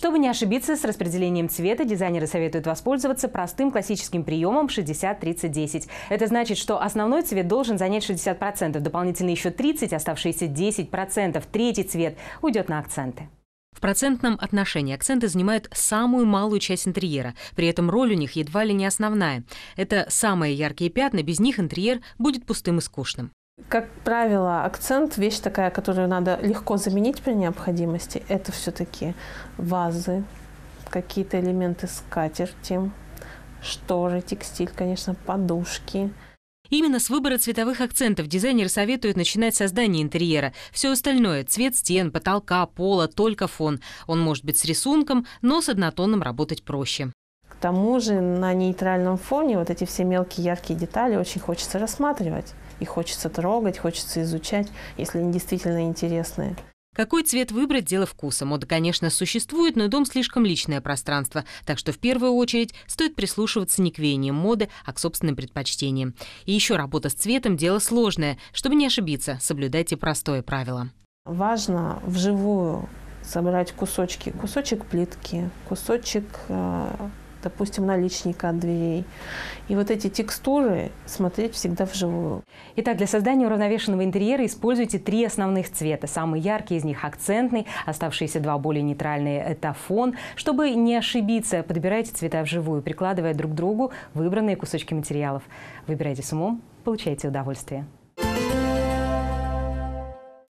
Чтобы не ошибиться с распределением цвета, дизайнеры советуют воспользоваться простым классическим приемом 60-30-10. Это значит, что основной цвет должен занять 60%, дополнительно еще 30, оставшиеся 10%, третий цвет уйдет на акценты. В процентном отношении акценты занимают самую малую часть интерьера, при этом роль у них едва ли не основная. Это самые яркие пятна, без них интерьер будет пустым и скучным. Как правило, акцент – вещь такая, которую надо легко заменить при необходимости. Это все-таки вазы, какие-то элементы скатерти, шторы, текстиль, конечно, подушки. Именно с выбора цветовых акцентов дизайнер советует начинать создание интерьера. Все остальное – цвет стен, потолка, пола, только фон. Он может быть с рисунком, но с однотонным работать проще тому же на нейтральном фоне вот эти все мелкие яркие детали очень хочется рассматривать. И хочется трогать, хочется изучать, если они действительно интересные. Какой цвет выбрать – дело вкуса. Мода, конечно, существует, но дом – слишком личное пространство. Так что в первую очередь стоит прислушиваться не к веяниям моды, а к собственным предпочтениям. И еще работа с цветом – дело сложное. Чтобы не ошибиться, соблюдайте простое правило. Важно вживую собрать кусочки. Кусочек плитки, кусочек э, допустим, наличника от дверей. И вот эти текстуры смотреть всегда вживую. Итак, для создания уравновешенного интерьера используйте три основных цвета. Самый яркий из них акцентный, оставшиеся два более нейтральные – это фон. Чтобы не ошибиться, подбирайте цвета вживую, прикладывая друг к другу выбранные кусочки материалов. Выбирайте с умом, получайте удовольствие.